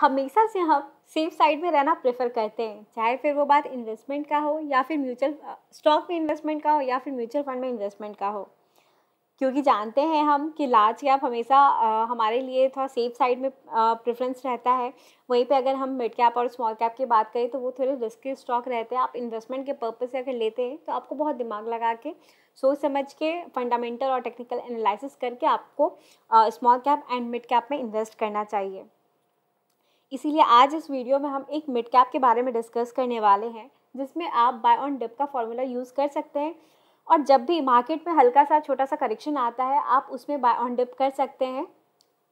हमेशा से हम सेफ साइड में रहना प्रेफर करते हैं चाहे फिर वो बात इन्वेस्टमेंट का हो या फिर म्यूचुअल स्टॉक में इन्वेस्टमेंट का हो या फिर म्यूचुअल फंड में इन्वेस्टमेंट का हो क्योंकि जानते हैं हम कि लार्ज कैप हमेशा हमारे लिए थोड़ा सेफ साइड में प्रेफरेंस रहता है वहीं पे अगर हम मिड कैप और स्मॉल कैप की बात करें तो वो थोड़े रिस्की स्टॉक रहते हैं आप इन्वेस्टमेंट के पर्पज़ से अगर लेते हैं तो आपको बहुत दिमाग लगा के सोच समझ के फंडामेंटल और टेक्निकल एनालिसिस करके आपको small cap and mid cap में इन्वेस्ट करना चाहिए इसीलिए आज इस वीडियो में हम एक मिड कैप के बारे में डिस्कस करने वाले हैं जिसमें आप बाय ऑन डिप का फॉर्मूला यूज़ कर सकते हैं और जब भी मार्केट में हल्का सा छोटा सा करेक्शन आता है आप उसमें बाय ऑन डिप कर सकते हैं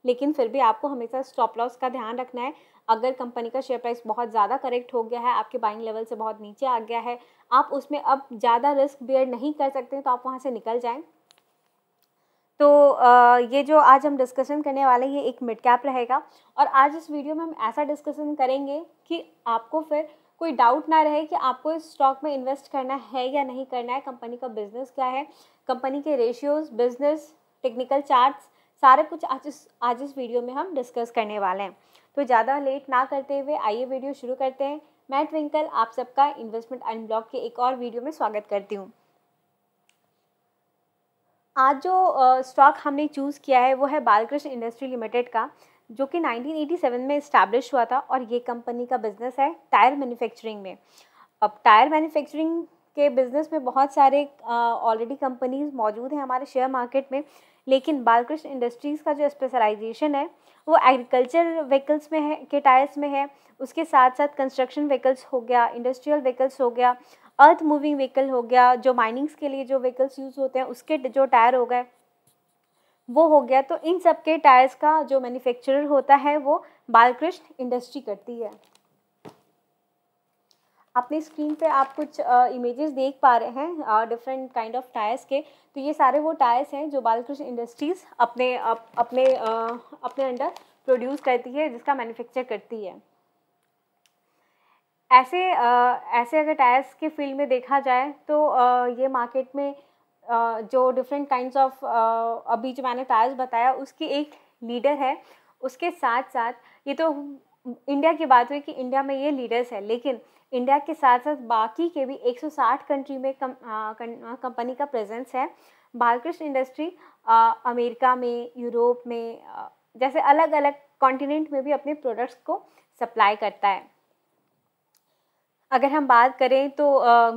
लेकिन फिर भी आपको हमेशा स्टॉप लॉस का ध्यान रखना है अगर कंपनी का शेयर प्राइस बहुत ज़्यादा करेक्ट हो गया है आपके बाइंग लेवल से बहुत नीचे आ गया है आप उसमें अब ज़्यादा रिस्क बेयर नहीं कर सकते तो आप वहाँ से निकल जाएँ तो ये जो आज हम डिस्कशन करने वाले हैं एक मिड कैप रहेगा और आज इस वीडियो में हम ऐसा डिस्कशन करेंगे कि आपको फिर कोई डाउट ना रहे कि आपको इस स्टॉक में इन्वेस्ट करना है या नहीं करना है कंपनी का बिजनेस क्या है कंपनी के रेशियोज बिजनेस टेक्निकल चार्ट्स सारा कुछ आज इस आज इस वीडियो में हम डिस्कस करने वाले हैं तो ज़्यादा लेट ना करते हुए आइए वीडियो शुरू करते हैं मैं ट्विंकल आप सबका इन्वेस्टमेंट अनब्लॉक के एक और वीडियो में स्वागत करती हूँ आज जो स्टॉक हमने चूज़ किया है वो है बालकृष्ण इंडस्ट्री लिमिटेड का जो कि 1987 में इस्टेब्लिश हुआ था और ये कंपनी का बिज़नेस है टायर मैन्युफैक्चरिंग में अब टायर मैन्युफैक्चरिंग के बिज़नेस में बहुत सारे ऑलरेडी कंपनीज मौजूद हैं हमारे शेयर मार्केट में लेकिन बालकृष्ण इंडस्ट्रीज़ का जो स्पेशलाइजेशन है वो एग्रीकल्चर व्हीकल्स में है के टायर्स में है उसके साथ साथ कंस्ट्रक्शन व्हीकल्स हो गया इंडस्ट्रियल व्हीकल्स हो गया अर्थ मूविंग व्हीकल हो गया जो माइनिंग्स के लिए जो व्हीकल्स यूज़ होते हैं उसके जो टायर हो गए वो हो गया तो इन सब के टायर्स का जो मैन्युफैक्चरर होता है वो बालकृष्ण इंडस्ट्री करती है अपने स्क्रीन पे आप कुछ इमेजेस देख पा रहे हैं डिफरेंट काइंड ऑफ टायर्स के तो ये सारे वो टायर्स हैं जो बालकृष्ण इंडस्ट्रीज़ अपने अप, अपने आ, अपने अंडर प्रोड्यूस करती है जिसका मैन्युफैक्चर करती है ऐसे आ, ऐसे अगर टायर्स के फील्ड में देखा जाए तो आ, ये मार्केट में आ, जो डिफरेंट काइंड ऑफ अभी जो मैंने टायर्स बताया उसकी एक लीडर है उसके साथ साथ ये तो इंडिया की बात हुई कि इंडिया में ये लीडर्स है लेकिन इंडिया के साथ साथ बाकी के भी 160 कंट्री में कम, कंपनी का प्रेजेंस है बालकृष्ण इंडस्ट्री अमेरिका में यूरोप में जैसे अलग अलग कॉन्टिनेंट में भी अपने प्रोडक्ट्स को सप्लाई करता है अगर हम बात करें तो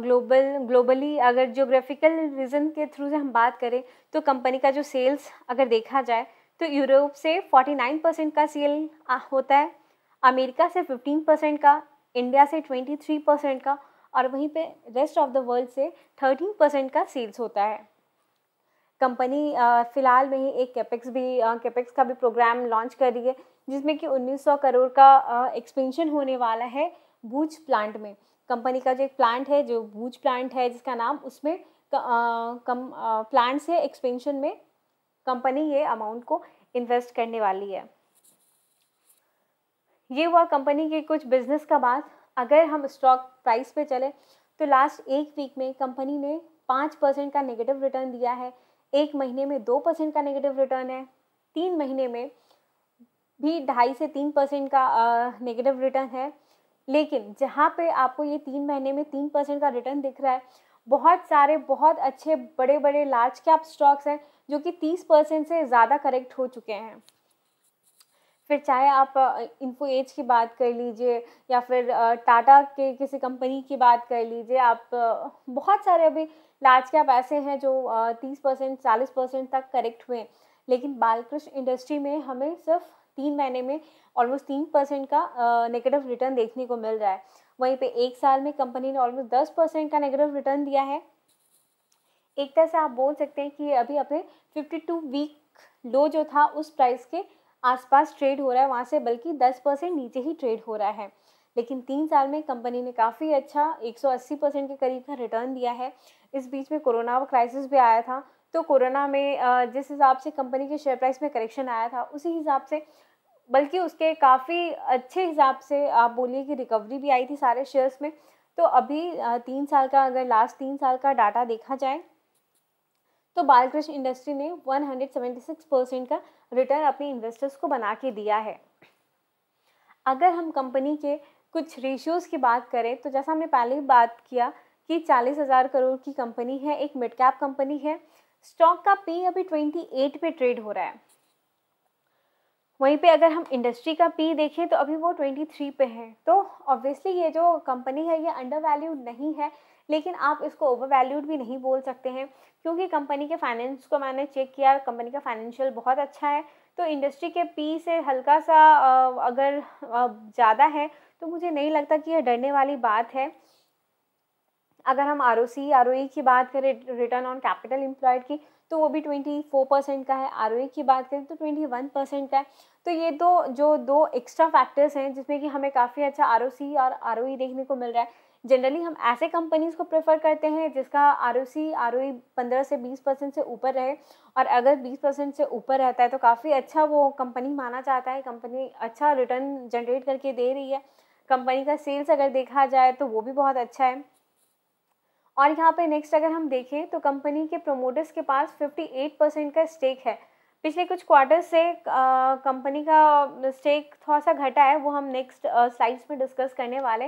ग्लोबल ग्लोबली अगर जोग्राफिकल रीज़न के थ्रू से हम बात करें तो कंपनी का जो सेल्स अगर देखा जाए तो यूरोप से 49 परसेंट का सेल होता है अमेरिका से 15 परसेंट का इंडिया से 23 परसेंट का और वहीं पे रेस्ट ऑफ द वर्ल्ड से 13 परसेंट का सेल्स होता है कंपनी फ़िलहाल में ही एक कैपेक्स भी कैपेक्स का भी प्रोग्राम लॉन्च कर रही है जिसमें कि 1900 करोड़ का एक्सपेंशन होने वाला है भूज प्लांट में कंपनी का जो एक प्लांट है जो भूज प्लांट है जिसका नाम उसमें कम प्लांट से एक्सपेंशन में कंपनी ये अमाउंट को इन्वेस्ट करने वाली है ये हुआ कंपनी के कुछ बिजनेस का बात अगर हम स्टॉक प्राइस पे चले तो लास्ट एक वीक में कंपनी ने पाँच परसेंट का नेगेटिव रिटर्न दिया है एक महीने में दो परसेंट का नेगेटिव रिटर्न है तीन महीने में भी ढाई से तीन परसेंट का नेगेटिव रिटर्न है लेकिन जहाँ पे आपको ये तीन महीने में तीन परसेंट का रिटर्न दिख रहा है बहुत सारे बहुत अच्छे बड़े बड़े लार्ज कैप स्टॉक्स हैं जो कि तीस परसेंट से ज़्यादा करेक्ट हो चुके हैं फिर चाहे आप इन्फो एज की बात कर लीजिए या फिर टाटा के किसी कंपनी की बात कर लीजिए आप बहुत सारे अभी लार्ज कैप ऐसे हैं जो तीस परसेंट चालीस परसेंट तक करेक्ट हुए लेकिन बालकृष्ण इंडस्ट्री में हमें सिर्फ तीन महीने में ऑलमोस्ट तीन परसेंट का नेगेटिव रिटर्न देखने को मिल रहा है वहीं पे एक साल में कंपनी ने ऑलमोस्ट दस परसेंट का नेगेटिव रिटर्न दिया है एक तरह से आप बोल सकते हैं कि ये अभी अपने फिफ्टी टू वीक लो जो था उस प्राइस के आसपास ट्रेड हो रहा है वहाँ से बल्कि दस परसेंट नीचे ही ट्रेड हो रहा है लेकिन तीन साल में कंपनी ने काफ़ी अच्छा 180 परसेंट के करीब का रिटर्न दिया है इस बीच में कोरोना क्राइसिस भी आया था तो कोरोना में जिस हिसाब से कंपनी के शेयर प्राइस में करेक्शन आया था उसी हिसाब से बल्कि उसके काफ़ी अच्छे हिसाब से आप बोलिए कि रिकवरी भी आई थी सारे शेयर्स में तो अभी तीन साल का अगर लास्ट तीन साल का डाटा देखा जाए तो बालकृष्ण इंडस्ट्री ने 176 परसेंट का रिटर्न अपने इन्वेस्टर्स को बना के दिया है अगर हम कंपनी के कुछ रेशियोज़ की बात करें तो जैसा हमने पहले ही बात किया कि चालीस हज़ार करोड़ की कंपनी है एक मिड कैप कंपनी है स्टॉक का पे अभी ट्वेंटी एट पे ट्रेड हो रहा है वहीं पे अगर हम इंडस्ट्री का पी देखें तो अभी वो 23 पे है तो ऑब्वियसली ये जो कंपनी है ये अंडर वैल्यूड नहीं है लेकिन आप इसको ओवर वैल्यूड भी नहीं बोल सकते हैं क्योंकि कंपनी के फाइनेंस को मैंने चेक किया कंपनी का फाइनेंशियल बहुत अच्छा है तो इंडस्ट्री के पी से हल्का सा अगर ज़्यादा है तो मुझे नहीं लगता कि यह डरने वाली बात है अगर हम R O C R O ई की बात करें रिटर्न ऑन कैपिटल एम्प्लॉयड की तो वो भी 24 परसेंट का है आर की बात करें तो 21 परसेंट का है तो ये दो जो दो एक्स्ट्रा फैक्टर्स हैं जिसमें कि हमें काफ़ी अच्छा आर और आर e देखने को मिल रहा है जनरली हम ऐसे कंपनीज़ को प्रेफर करते हैं जिसका R O C R O पंद्रह से बीस परसेंट से ऊपर रहे और अगर बीस परसेंट से ऊपर रहता है तो काफ़ी अच्छा वो कंपनी माना जाता है कंपनी अच्छा रिटर्न जनरेट करके दे रही है कंपनी का सेल्स अगर देखा जाए तो वो भी बहुत अच्छा है और यहाँ पे नेक्स्ट अगर हम देखें तो कंपनी के प्रोमोटर्स के पास 58 परसेंट का स्टेक है पिछले कुछ क्वार्टर से कंपनी का स्टेक थोड़ा सा घटा है वो हम नेक्स्ट स्लाइड्स में डिस्कस करने वाले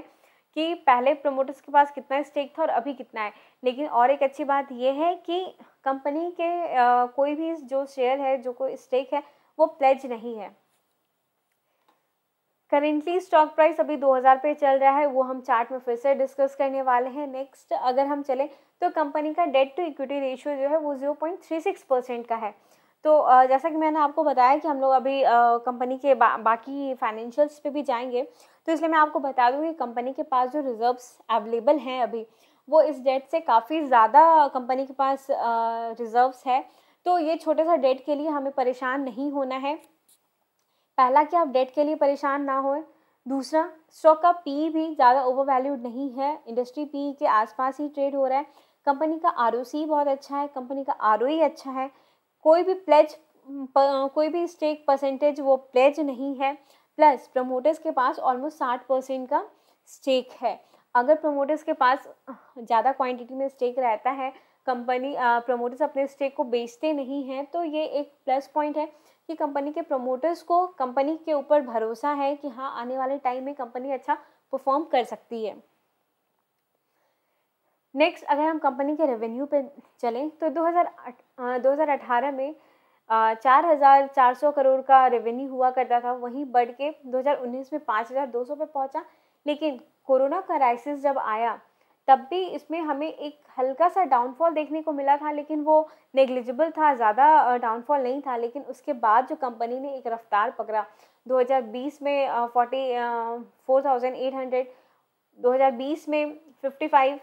कि पहले प्रोमोटर्स के पास कितना स्टेक था और अभी कितना है लेकिन और एक अच्छी बात ये है कि कंपनी के आ, कोई भी जो शेयर है जो कोई स्टेक है वो प्लेज नहीं है करेंटली स्टॉक प्राइस अभी 2000 पे चल रहा है वो हम चार्ट में फिर से डिस्कस करने वाले हैं नेक्स्ट अगर हम चलें तो कंपनी का डेट टू इक्विटी रेशियो जो है वो जीरो परसेंट का है तो जैसा कि मैंने आपको बताया कि हम लोग अभी कंपनी के बा, बाकी फाइनेंशियल्स पे भी जाएंगे तो इसलिए मैं आपको बता दूँ कि कंपनी के पास जो रिजर्व्स अवेलेबल हैं अभी वो इस डेट से काफ़ी ज़्यादा कंपनी के पास रिज़र्व्स है तो ये छोटे सा डेट के लिए हमें परेशान नहीं होना है पहला कि आप डेट के लिए परेशान ना होए दूसरा स्टॉक का पी भी ज़्यादा ओवर वैल्यूड नहीं है इंडस्ट्री पी के आसपास ही ट्रेड हो रहा है कंपनी का आर बहुत अच्छा है कंपनी का आर e अच्छा है कोई भी प्लेज कोई भी स्टेक परसेंटेज वो प्लेज नहीं है प्लस प्रमोटर्स के पास ऑलमोस्ट साठ परसेंट का स्टेक है अगर प्रमोटर्स के पास ज़्यादा क्वांटिटी में स्टेक रहता है कंपनी प्रमोटर्स अपने स्टेक को बेचते नहीं हैं तो ये एक प्लस पॉइंट है कि कंपनी के प्रमोटर्स को कंपनी के ऊपर भरोसा है कि हाँ आने वाले टाइम में कंपनी अच्छा परफॉर्म कर सकती है नेक्स्ट अगर हम कंपनी के रेवेन्यू पे चलें तो 2018 में चार हज़ार चार सौ करोड़ का रेवेन्यू हुआ करता था वहीं बढ़ के 2019 में 5200 पे पहुंचा लेकिन कोरोना क्राइसिस जब आया तब भी इसमें हमें एक हल्का सा डाउनफॉल देखने को मिला था लेकिन वो नेग्लिजिबल था ज़्यादा डाउनफॉल नहीं था लेकिन उसके बाद जो कंपनी ने एक रफ्तार पकड़ा 2020 में forty four thousand eight hundred 2020 में 55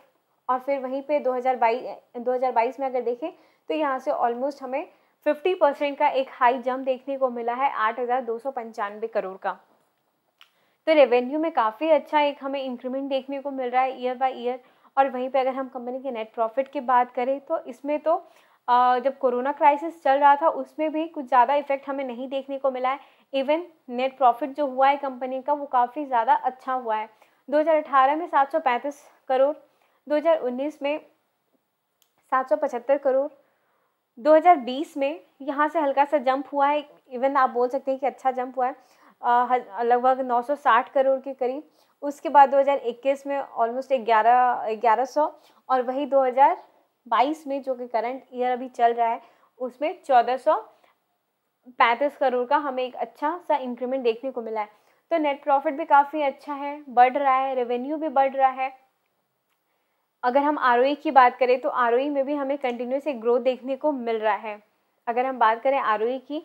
और फिर वहीं पे 2022 2022 में अगर देखें तो यहाँ से ऑलमोस्ट हमें 50 परसेंट का एक हाई जंप देखने को मिला है आठ हज़ार दो सौ पंचानवे करोड़ का तो रेवेन्यू में काफ़ी अच्छा एक हमें इंक्रीमेंट देखने को मिल रहा है ईयर बाय ईयर और वहीं पे अगर हम कंपनी के नेट प्रॉफिट की बात करें तो इसमें तो जब कोरोना क्राइसिस चल रहा था उसमें भी कुछ ज़्यादा इफेक्ट हमें नहीं देखने को मिला है इवन नेट प्रॉफिट जो हुआ है कंपनी का वो काफ़ी ज़्यादा अच्छा हुआ है 2018 में 735 करोड़ 2019 में 775 करोड़ 2020 में यहाँ से हल्का सा जंप हुआ है इवन आप बोल सकते हैं कि अच्छा जंप हुआ है लगभग 960 करोड़ के करीब उसके बाद 2021 में ऑलमोस्ट ग्यारह ग्यारह सौ और वही 2022 में जो कि करंट ईयर अभी चल रहा है उसमें चौदह सौ पैंतीस करोड़ का हमें एक अच्छा सा इंक्रीमेंट देखने को मिला है तो नेट प्रॉफिट भी काफ़ी अच्छा है बढ़ रहा है रेवेन्यू भी बढ़ रहा है अगर हम आर e की बात करें तो आर e में भी हमें कंटिन्यूस एक ग्रोथ देखने को मिल रहा है अगर हम बात करें आर e की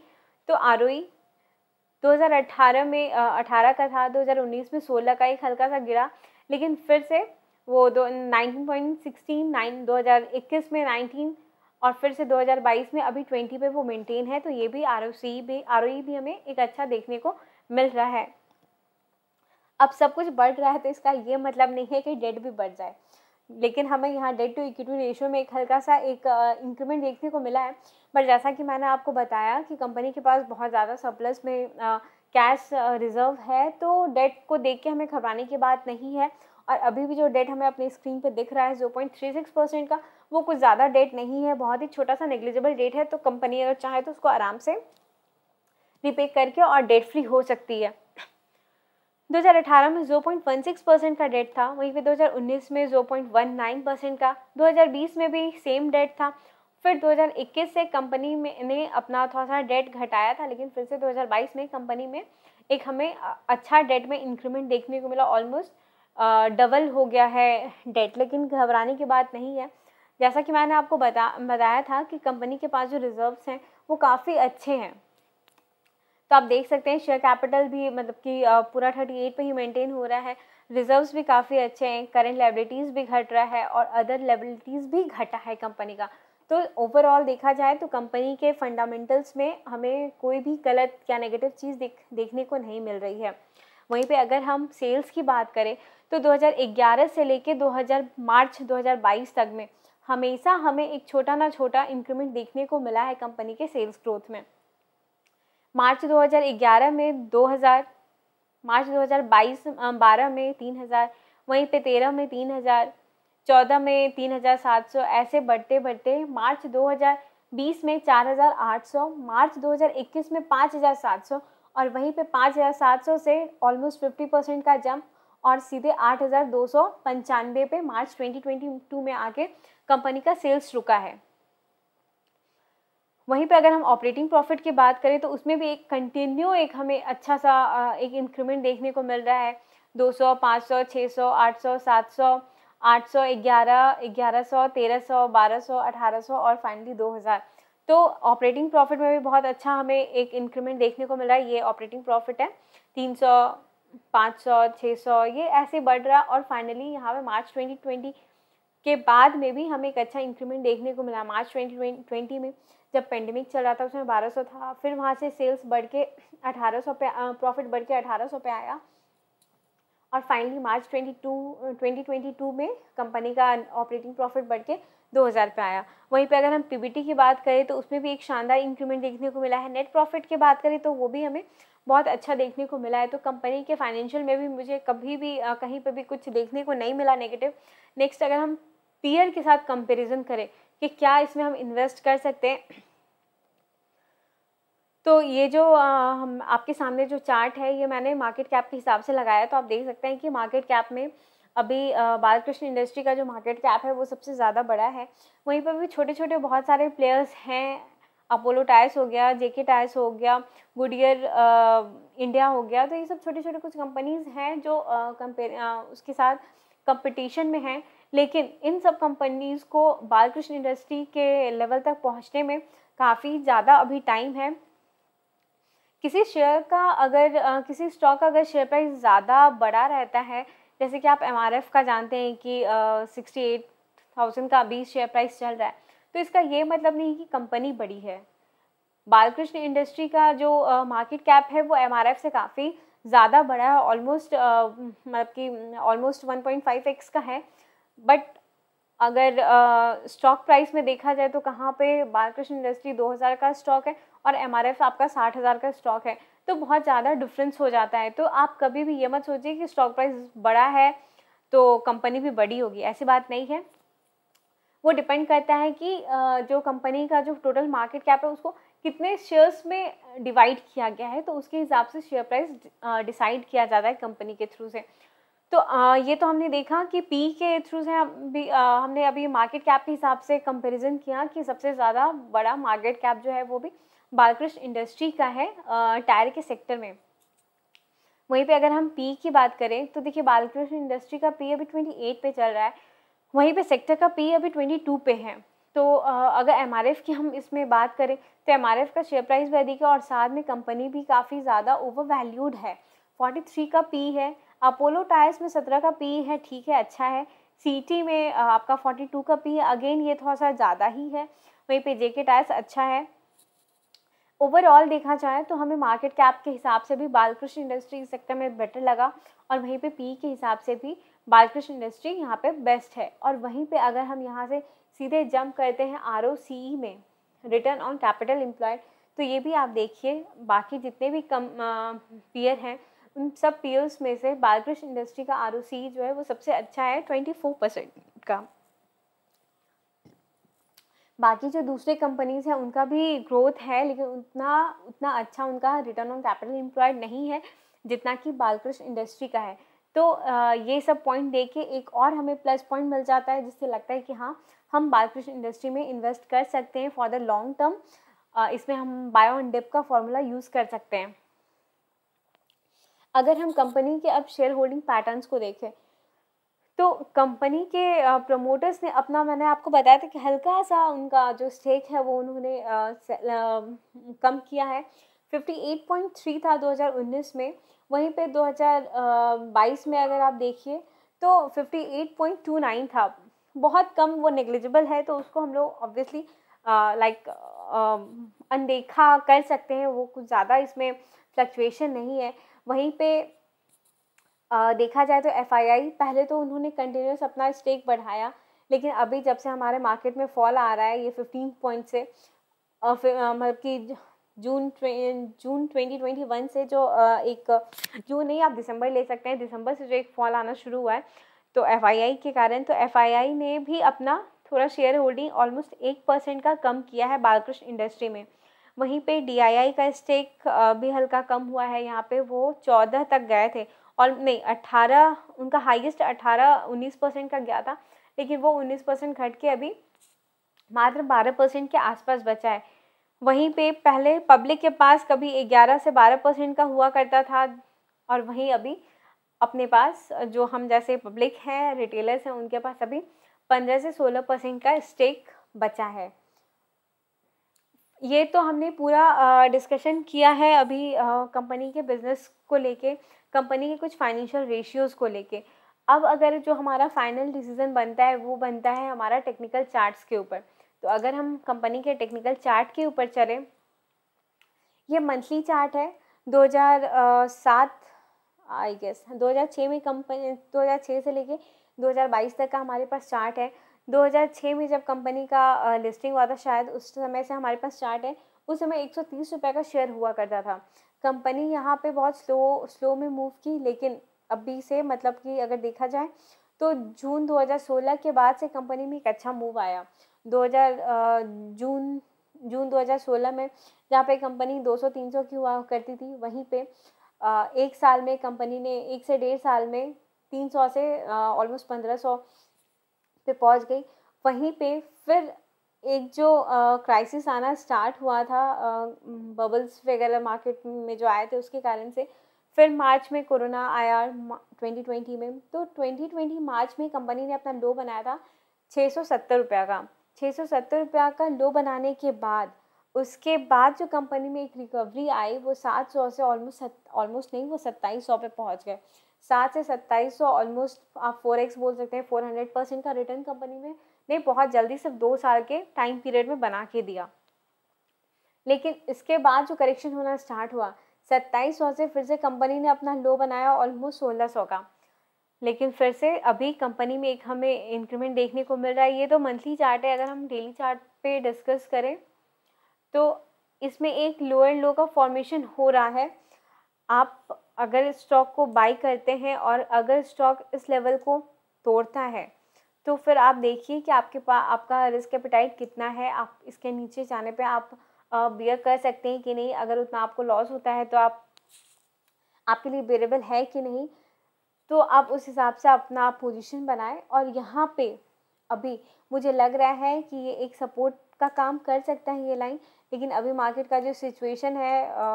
तो आर 2018 में अठारह का था 2019 में 16 का एक हल्का सा गिरा लेकिन फिर से वो दो नाइनटीन पॉइंट सिक्सटीन नाइन दो हज़ार इक्कीस में नाइनटीन और फिर से 2022 में अभी 20 पे वो मेंटेन है तो ये भी आर भी आर भी हमें एक अच्छा देखने को मिल रहा है अब सब कुछ बढ़ रहा है तो इसका ये मतलब नहीं है कि डेट भी बढ़ जाए लेकिन हमें यहाँ डेट टू इक्विटी रेशियो में एक हल्का सा एक इंक्रीमेंट देखने को मिला है बट जैसा कि मैंने आपको बताया कि कंपनी के पास बहुत ज़्यादा सरप्लस में कैश रिजर्व है तो डेट को देख के हमें घबराने की बात नहीं है और अभी भी जो डेट हमें अपनी स्क्रीन पे दिख रहा है जो पॉइंट थ्री सिक्स परसेंट का वो कुछ ज़्यादा डेट नहीं है बहुत ही छोटा सा नेग्लिजिबल डेट है तो कंपनी अगर चाहे तो उसको आराम से रिपे करके और डेट फ्री हो सकती है 2018 में 0.16 परसेंट का डेट था वहीं पे 2019 में 0.19 परसेंट का 2020 में भी सेम डेट था फिर 2021 से कंपनी में ने अपना थोड़ा सा डेट घटाया था लेकिन फिर से 2022 में कंपनी में एक हमें अच्छा डेट में इंक्रीमेंट देखने को मिला ऑलमोस्ट डबल हो गया है डेट लेकिन घबराने की बात नहीं है जैसा कि मैंने आपको बता बताया था कि कंपनी के पास जो रिजर्व्स हैं वो काफ़ी अच्छे हैं तो आप देख सकते हैं शेयर कैपिटल भी मतलब कि पूरा थर्टी एट पर ही मेंटेन हो रहा है रिजर्व्स भी काफ़ी अच्छे हैं करेंट लाइबिलिटीज़ भी घट रहा है और अदर लाइबिलिटीज़ भी घटा है कंपनी का तो ओवरऑल देखा जाए तो कंपनी के फंडामेंटल्स में हमें कोई भी गलत या नेगेटिव चीज़ देख देखने को नहीं मिल रही है वहीं पे अगर हम सेल्स की बात करें तो 2011 से लेके 2000 मार्च 2022 तक में हमेशा हमें एक छोटा ना छोटा इंक्रीमेंट देखने को मिला है कंपनी के सेल्स ग्रोथ में मार्च 2011 में 2000 मार्च 2022 बारह में 3000 वहीं पे तेरह में 3000 14 में 3700 ऐसे बढ़ते बढ़ते मार्च 2020 में 4800 मार्च 2021 में 5700 और वहीं पे 5700 से ऑलमोस्ट 50 परसेंट का जंप और सीधे आठ हज़ार पे मार्च 2022 में आके कंपनी का सेल्स रुका है वहीं पे अगर हम ऑपरेटिंग प्रॉफिट की बात करें तो उसमें भी एक कंटिन्यू एक हमें अच्छा सा एक इंक्रीमेंट देखने को मिल रहा है 200, 500, 600, 800, 700, 800, 11, 1100, 1300, 1200, 1800 और फाइनली 2000 तो ऑपरेटिंग प्रॉफिट में भी बहुत अच्छा हमें एक इंक्रीमेंट देखने को मिल रहा है ये ऑपरेटिंग प्रॉफिट है 300, 500, 600 ये ऐसे बढ़ रहा और फाइनली यहाँ पे मार्च 2020 के बाद में भी हमें एक अच्छा इंक्रीमेंट देखने को मिला मार्च ट्वेंटी में जब पेंडेमिक चल रहा था उसमें बारह सौ था फिर वहाँ से सेल्स बढ़ के सौ पे प्रॉफिट बढ़ के अठारह सौ पे आया और finally March twenty twenty two twenty two में कंपनी का ऑपरेटिंग प्रॉफिट बढ़ के दो हज़ार पे आया वहीं पे अगर हम पी की बात करें तो उसमें भी एक शानदार इंक्रीमेंट देखने को मिला है नेट प्रॉफिट की बात करें तो वो भी हमें बहुत अच्छा देखने को मिला है तो कंपनी के फाइनेंशियल में भी मुझे कभी भी कहीं पर भी कुछ देखने को नहीं मिला नेगेटिव नेक्स्ट अगर हम पीयर के साथ कंपेरिजन करें कि क्या इसमें हम इन्वेस्ट कर सकते हैं तो ये जो हम आपके सामने जो चार्ट है ये मैंने मार्केट कैप के हिसाब से लगाया तो आप देख सकते हैं कि मार्केट कैप में अभी बालकृष्ण इंडस्ट्री का जो मार्केट कैप है वो सबसे ज़्यादा बड़ा है वहीं पर भी छोटे छोटे बहुत सारे प्लेयर्स हैं अपोलो टायर्स हो गया जेके टायर्स हो गया गुडियर इंडिया हो गया तो ये सब छोटे छोटे कुछ कंपनीज़ हैं जो कंपे उसके साथ कंपटीशन में हैं लेकिन इन सब कंपनीज़ को बालकृष्ण इंडस्ट्री के लेवल तक पहुंचने में काफ़ी ज़्यादा अभी टाइम है किसी शेयर का अगर किसी स्टॉक का अगर शेयर प्राइस ज़्यादा बढ़ा रहता है जैसे कि आप एम का जानते हैं कि सिक्सटी एट थाउजेंड का अभी शेयर प्राइस चल रहा है तो इसका ये मतलब नहीं कि कंपनी बड़ी है बालकृष्ण इंडस्ट्री का जो मार्केट कैप है वो एम से काफ़ी ज़्यादा बड़ा है ऑलमोस्ट मतलब कि ऑलमोस्ट 1.5 एक्स का है बट अगर स्टॉक uh, प्राइस में देखा जाए तो कहाँ पे बालकृष्ण इंडस्ट्री 2000 का स्टॉक है और एम आपका 60000 का स्टॉक है तो बहुत ज़्यादा डिफरेंस हो जाता है तो आप कभी भी ये मत सोचिए कि स्टॉक प्राइस बड़ा है तो कंपनी भी बड़ी होगी ऐसी बात नहीं है वो डिपेंड करता है कि जो कंपनी का जो टोटल मार्केट कैप है उसको कितने शेयर्स में डिवाइड किया गया है तो उसके हिसाब से शेयर प्राइस डिसाइड किया जाता है कंपनी के थ्रू से तो आ, ये तो हमने देखा कि पी के थ्रू से अभी आ, हमने अभी मार्केट कैप के हिसाब से कंपैरिजन किया कि सबसे ज़्यादा बड़ा मार्केट कैप जो है वो भी बालकृष्ण इंडस्ट्री का है टायर के सेक्टर में वहीं पे अगर हम पी की बात करें तो देखिए बालकृष्ण इंडस्ट्री का पी अभी ट्वेंटी एट पे चल रहा है वहीं पे सेक्टर का पी अभी ट्वेंटी टू पे है तो अगर एम की हम इसमें बात करें तो एम का शेयर प्राइस भी अधिक है और साथ में कंपनी भी काफ़ी ज़्यादा ओवर वैल्यूड है 43 का पी है अपोलो टायर्स में 17 का पी है ठीक है अच्छा है टी में आपका 42 का पी है अगेन ये थोड़ा सा ज़्यादा ही है वहीं पे जेके टायर्स अच्छा है ओवरऑल देखा जाए तो हमें मार्केट कैप के हिसाब से भी बालकृष्ण इंडस्ट्री सेक्टर में बेटर लगा और वहीं पे पी के हिसाब से भी बालकृष्ण इंडस्ट्री यहाँ पे बेस्ट है और वहीं पे अगर हम यहाँ से सीधे जंप करते हैं आर e में रिटर्न ऑन कैपिटल एम्प्लॉयड तो ये भी आप देखिए बाकी जितने भी कम पीयर हैं उन सब पीयर्स में से बालकृष्ण इंडस्ट्री का आर e जो है वो सबसे अच्छा है ट्वेंटी फोर परसेंट का बाकी जो दूसरे कंपनीज़ हैं उनका भी ग्रोथ है लेकिन उतना उतना अच्छा उनका रिटर्न ऑन कैपिटल एम्प्लॉयड नहीं है जितना कि बालकृष्ण इंडस्ट्री का है तो ये सब पॉइंट देख के एक और हमें प्लस पॉइंट मिल जाता है जिससे लगता है कि हाँ हम बालकृष्ण इंडस्ट्री में इन्वेस्ट कर सकते हैं फॉर द लॉन्ग टर्म इसमें हम बायो एंड डेप का फॉर्मूला यूज़ कर सकते हैं अगर हम कंपनी के अब शेयर होल्डिंग पैटर्न्स को देखें तो कंपनी के प्रमोटर्स ने अपना मैंने आपको बताया था कि हल्का सा उनका जो स्टेक है वो उन्होंने कम किया है 58.3 था 2019 में वहीं पे 2022 में अगर आप देखिए तो 58.29 था बहुत कम वो नेग्लिजिबल है तो उसको हम लोग ऑब्वियसली लाइक अनदेखा कर सकते हैं वो कुछ ज़्यादा इसमें फ्लक्चुएशन नहीं है वहीं पे आ, देखा जाए तो एफ पहले तो उन्होंने कंटिन्यूस अपना स्टेक बढ़ाया लेकिन अभी जब से हमारे मार्केट में फॉल आ रहा है ये फिफ्टीन पॉइंट से मतलब कि June June twenty twenty one से जो एक जून नहीं आप दिसंबर ले सकते हैं दिसंबर से जो एक फॉल आना शुरू हुआ है तो एफ के कारण तो एफ ने भी अपना थोड़ा शेयर होल्डिंग ऑलमोस्ट एक परसेंट का कम किया है बालकृष्ण इंडस्ट्री में वहीं पे आई का स्टेक भी हल्का कम हुआ है यहाँ पे वो चौदह तक गए थे और नहीं अट्ठारह उनका हाईएस्ट अट्ठारह उन्नीस परसेंट का गया था लेकिन वो उन्नीस परसेंट घट के अभी मात्र बारह परसेंट के आसपास बचा है वहीं पे पहले पब्लिक के पास कभी ग्यारह से बारह परसेंट का हुआ करता था और वहीं अभी अपने पास जो हम जैसे पब्लिक हैं रिटेलर्स हैं उनके पास अभी पंद्रह से सोलह परसेंट का स्टेक बचा है ये तो हमने पूरा डिस्कशन किया है अभी कंपनी के बिजनेस को लेके कंपनी के कुछ फाइनेंशियल रेशियोज़ को लेके अब अगर जो हमारा फाइनल डिसीज़न बनता है वो बनता है हमारा टेक्निकल चार्ट्स के ऊपर तो अगर हम कंपनी के टेक्निकल चार्ट के ऊपर चलें ये मंथली चार्ट है 2007 आई गेस 2006 में कंपनी 2006 से लेके 2022 तक का हमारे पास चार्ट है 2006 में जब कंपनी का लिस्टिंग हुआ था शायद उस समय से हमारे पास चार्ट है उस समय एक सौ का शेयर हुआ करता था कंपनी यहाँ पे बहुत स्लो स्लो में मूव की लेकिन अभी से मतलब कि अगर देखा जाए तो जून 2016 के बाद से कंपनी में एक अच्छा मूव आया 2000 जून जून 2016 में जहाँ पे कंपनी 200-300 की हुआ करती थी वहीं पे एक साल में कंपनी ने एक से डेढ़ साल में तीन सौ से ऑलमोस्ट पंद्रह सौ पे पहुंच गई वहीं पे फिर एक जो क्राइसिस आना स्टार्ट हुआ था बबल्स वगैरह मार्केट में जो आए थे उसके कारण से फिर मार्च में कोरोना आया 2020 में तो 2020 मार्च में कंपनी ने अपना लो बनाया था छः सौ सत्तर रुपये का छः सौ सत्तर रुपये का लो बनाने के बाद उसके बाद जो कंपनी में एक रिकवरी आई वो सात सौ से ऑलमोस्ट ऑलमोस्ट नहीं वो सत्ताईस सौ पर पहुँच गए सात से सत्ताईस सौ ऑलमोस्ट आप फोर एक्स बोल सकते हैं फोर हंड्रेड परसेंट का रिटर्न कंपनी में ने बहुत जल्दी सिर्फ दो साल के टाइम पीरियड में बना के दिया लेकिन इसके बाद जो करेक्शन होना स्टार्ट हुआ सत्ताईस सौ से फिर से कंपनी ने अपना लो बनाया ऑलमोस्ट सोलह सौ का लेकिन फिर से अभी कंपनी में एक हमें इंक्रीमेंट देखने को मिल रहा है ये तो मंथली चार्ट है अगर हम डेली चार्ट पे डिस्कस करें तो इसमें एक लो एंड लो का फॉर्मेशन हो रहा है आप अगर स्टॉक को बाई करते हैं और अगर स्टॉक इस लेवल को तोड़ता है तो फिर आप देखिए कि आपके पास आपका रिस्क एपिटाइट कितना है आप इसके नीचे जाने पे आप बियर कर सकते हैं कि नहीं अगर उतना आपको लॉस होता है तो आप आपके लिए बेरेबल है कि नहीं तो आप उस हिसाब से अपना पोजीशन बनाएं और यहाँ पे अभी मुझे लग रहा है कि ये एक सपोर्ट का काम कर सकता है ये लाइन लेकिन अभी मार्केट का जो सिचुएशन है आ,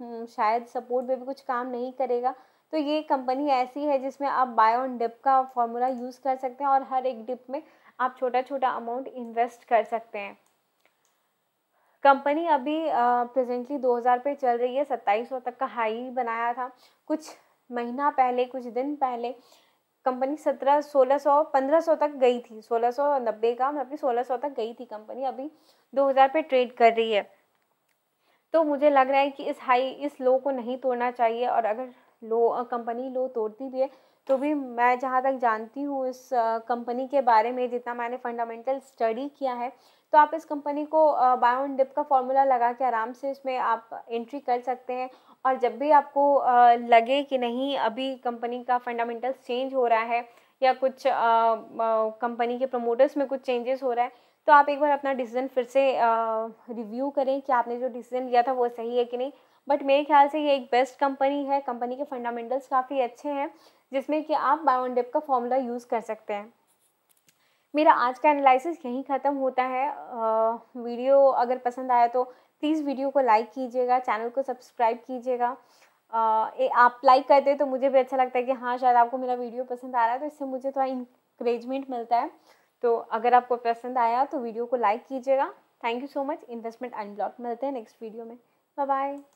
हम्म, शायद सपोर्ट में भी कुछ काम नहीं करेगा तो ये कंपनी ऐसी है जिसमें आप बाय ऑन डिप का फॉर्मूला यूज़ कर सकते हैं और हर एक डिप में आप छोटा छोटा अमाउंट इन्वेस्ट कर सकते हैं कंपनी अभी प्रेजेंटली 2000 पे चल रही है सत्ताईस तक का हाई बनाया था कुछ महीना पहले कुछ दिन पहले कंपनी सत्रह सोलह सौ पंद्रह सौ तक गई थी सोलह सौ नब्बे का मतलब कि सोलह सौ तक गई थी कंपनी अभी दो हज़ार पे ट्रेड कर रही है तो मुझे लग रहा है कि इस हाई इस लो को नहीं तोड़ना चाहिए और अगर लो कंपनी लो तोड़ती भी है तो भी मैं जहाँ तक जानती हूँ इस कंपनी के बारे में जितना मैंने फंडामेंटल स्टडी किया है तो आप इस कंपनी को बाय ऑन डिप का फॉर्मूला लगा के आराम से इसमें आप एंट्री कर सकते हैं और जब भी आपको लगे कि नहीं अभी कंपनी का फंडामेंटल्स चेंज हो रहा है या कुछ कंपनी के प्रमोटर्स में कुछ चेंजेस हो रहा है तो आप एक बार अपना डिसीज़न फिर से रिव्यू करें कि आपने जो डिसीज़न लिया था वो सही है कि नहीं बट मेरे ख्याल से ये एक बेस्ट कंपनी है कंपनी के फंडामेंटल्स काफ़ी अच्छे हैं जिसमें कि आप डेप का फॉर्मूला यूज़ कर सकते हैं मेरा आज का एनालिसिस यहीं ख़त्म होता है आ, वीडियो अगर पसंद आया तो प्लीज़ वीडियो को लाइक कीजिएगा चैनल को सब्सक्राइब कीजिएगा आप लाइक करते हैं तो मुझे भी अच्छा लगता है कि हाँ शायद आपको मेरा वीडियो पसंद आ रहा है तो इससे मुझे थोड़ा इंक्रेजमेंट मिलता है तो अगर आपको पसंद आया तो वीडियो को लाइक कीजिएगा thank you so much investment unblock मिलते हैं नेक्स्ट वीडियो में बाय बाय